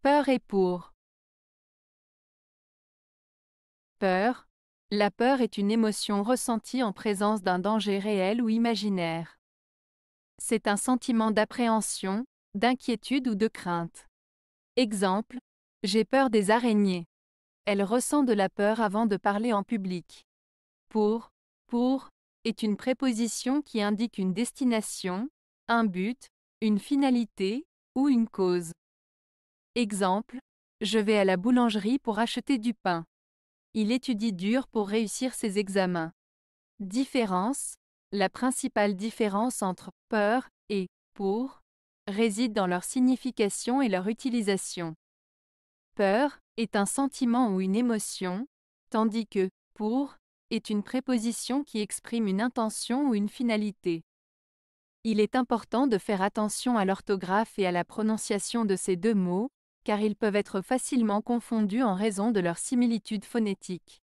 Peur et pour. Peur. La peur est une émotion ressentie en présence d'un danger réel ou imaginaire. C'est un sentiment d'appréhension, d'inquiétude ou de crainte. Exemple. J'ai peur des araignées. Elle ressent de la peur avant de parler en public. Pour, pour, est une préposition qui indique une destination, un but, une finalité ou une cause. Exemple, je vais à la boulangerie pour acheter du pain. Il étudie dur pour réussir ses examens. Différence La principale différence entre peur et pour réside dans leur signification et leur utilisation. Peur est un sentiment ou une émotion, tandis que pour est une préposition qui exprime une intention ou une finalité. Il est important de faire attention à l'orthographe et à la prononciation de ces deux mots, car ils peuvent être facilement confondus en raison de leur similitude phonétique.